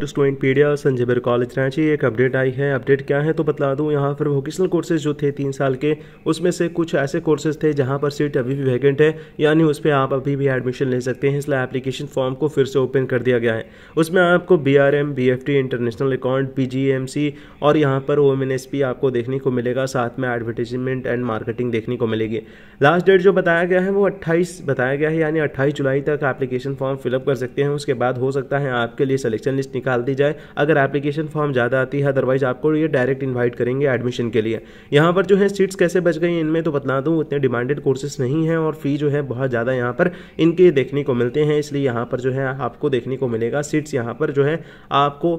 दोस्तों इनपीडिया संजय बेर कॉलेज रांची एक अपडेट आई है अपडेट क्या है तो बता दूं यहाँ पर वोकेशनल कोर्सेज जो थे तीन साल के उसमें से कुछ ऐसे कोर्सेज थे जहाँ पर सीट अभी भी वैकेंट है यानी उस पर आप अभी भी एडमिशन ले सकते हैं इसलिए एप्लीकेशन फॉर्म को फिर से ओपन कर दिया गया है उसमें आपको B R M B F T international account P G M C और यहाँ पर O M N S P आपको देखने को मिलेगा साथ में एडवर्टीजमेंट एंड मार्केटिंग देखने को मिलेगी लास्ट डेट जो बताया गया है वो अट्ठाईस बताया गया है यानी अट्ठाईस जुलाई तक एप्लीकेशन फॉर्म फिलअप कर सकते हैं उसके बाद हो सकता है आपके लिए सलेक्शन लिस्ट निकाल निकाल दी जाए अगर एप्लीकेशन फॉर्म ज़्यादा आती है अदरवाइज आपको ये डायरेक्ट इन्वाइट करेंगे एडमिशन के लिए यहाँ पर जो है सीट्स कैसे बच गई इनमें तो बता दूँ इतने डिमांडेड कोर्सेस नहीं हैं और फ़ी जो है बहुत ज़्यादा यहाँ पर इनके देखने को मिलते हैं इसलिए यहाँ पर जो है आपको देखने को मिलेगा सीट्स यहाँ पर जो है आपको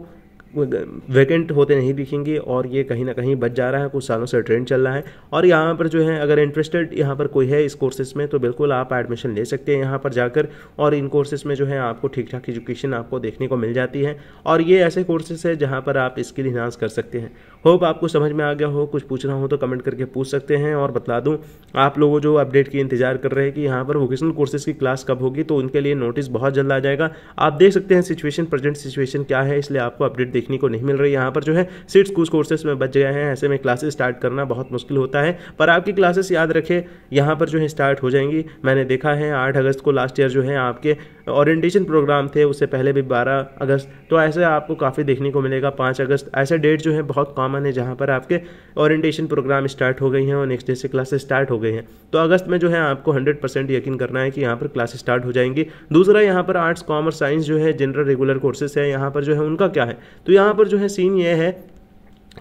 वैकेंट होते नहीं दिखेंगे और ये कहीं ना कहीं बच जा रहा है कुछ सालों से ट्रेंड चल रहा है और यहाँ पर जो है अगर इंटरेस्टेड यहाँ पर कोई है इस कोर्सेज में तो बिल्कुल आप एडमिशन ले सकते हैं यहाँ पर जाकर और इन कोर्सेज में जो है आपको ठीक ठाक एजुकेशन आपको देखने को मिल जाती है और ये ऐसे कोर्सेज है जहाँ पर आप स्किल इन्हांस कर सकते हैं होप आपको समझ में आ गया हो कुछ पूछना हो तो कमेंट करके पूछ सकते हैं और बता दूँ आप लोगों जो अपडेट की इंतजार कर रहे हैं कि यहाँ पर वोकेशनल कोर्सेज की क्लास कब होगी तो उनके लिए नोटिस बहुत जल्द आ जाएगा आप देख सकते हैं सिचुएशन प्रेजेंट सिचुएशन क्या है इसलिए आपको अपडेट देखने को नहीं मिल रही यहाँ पर जो है सीट्स कुछ कोर्सेस में बच गए हैं ऐसे में क्लासेस स्टार्ट करना बहुत मुश्किल होता है पर आपकी क्लासेस याद रखें यहाँ पर जो है स्टार्ट हो जाएंगी मैंने देखा है आठ अगस्त को लास्ट ईयर जो है आपके ओरिएंटेशन प्रोग्राम थे उससे पहले भी बारह अगस्त तो ऐसे आपको काफ़ी देखने को मिलेगा पाँच अगस्त ऐसे डेट जो है बहुत कॉमन है जहाँ पर आपके ओरिएंटेशन प्रोग्राम स्टार्ट हो गई हैं और नेक्स्ट डे से क्लासेस स्टार्ट हो गई हैं तो अगस्त में जो है आपको हंड्रेड परसेंट यकीन करना है कि यहाँ पर क्लासेस स्टार्ट हो जाएंगी दूसरा यहाँ पर आर्ट्स कॉमर्स साइंस जो है जनरल रेगुलर कोर्सेस है यहाँ पर जो है उनका क्या है तो यहाँ पर जो है सीन ये है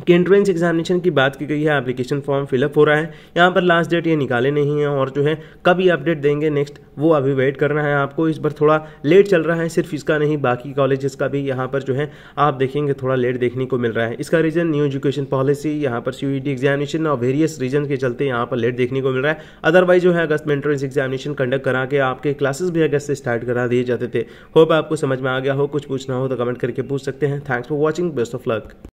कि एंट्रेंस एग्जामिनेशन की बात की गई है एप्लीकेशन फॉर्म फिलअप हो रहा है यहाँ पर लास्ट डेट ये निकाले नहीं है और जो है कब ये अपडेट देंगे नेक्स्ट वो अभी वेट करना है आपको इस बार थोड़ा लेट चल रहा है सिर्फ इसका नहीं बाकी कॉलेजेस का भी यहाँ पर जो है आप देखेंगे थोड़ा लेट देखने को मिल रहा है इसका रीज़न न्यू एजुकेशन पॉलिसी यहाँ पर सी एग्जामिनेशन e और वेरियस रीजन के चलते यहाँ पर लेट देखने को मिल रहा है अदरवाइज जो है अगस्त में एंट्रेंस एग्जामिनेशन कंडक्ट करा के आपके क्लासेस भी अगस्त से स्टार्ट करा दिए जाते थे होप आपको समझ में आ गया हो कुछ पूछना हो तो कमेंट करके पूछ सकते हैं thanks for watching best of luck